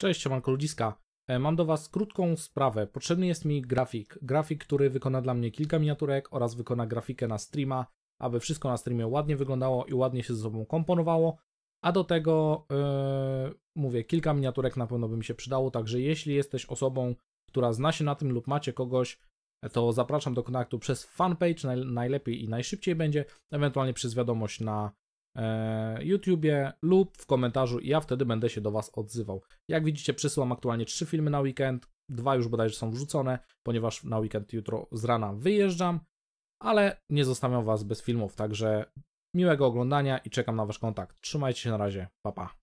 Cześć, siemanko ludziska. E, mam do Was krótką sprawę. Potrzebny jest mi grafik. Grafik, który wykona dla mnie kilka miniaturek oraz wykona grafikę na streama, aby wszystko na streamie ładnie wyglądało i ładnie się ze sobą komponowało. A do tego, yy, mówię, kilka miniaturek na pewno by mi się przydało, także jeśli jesteś osobą, która zna się na tym lub macie kogoś, to zapraszam do kontaktu przez fanpage, najlepiej i najszybciej będzie, ewentualnie przez wiadomość na E, YouTubie lub w komentarzu i ja wtedy będę się do Was odzywał. Jak widzicie, przysyłam aktualnie trzy filmy na weekend, dwa już bodajże są wrzucone, ponieważ na weekend jutro z rana wyjeżdżam, ale nie zostawiam Was bez filmów, także miłego oglądania i czekam na Wasz kontakt. Trzymajcie się na razie, pa pa.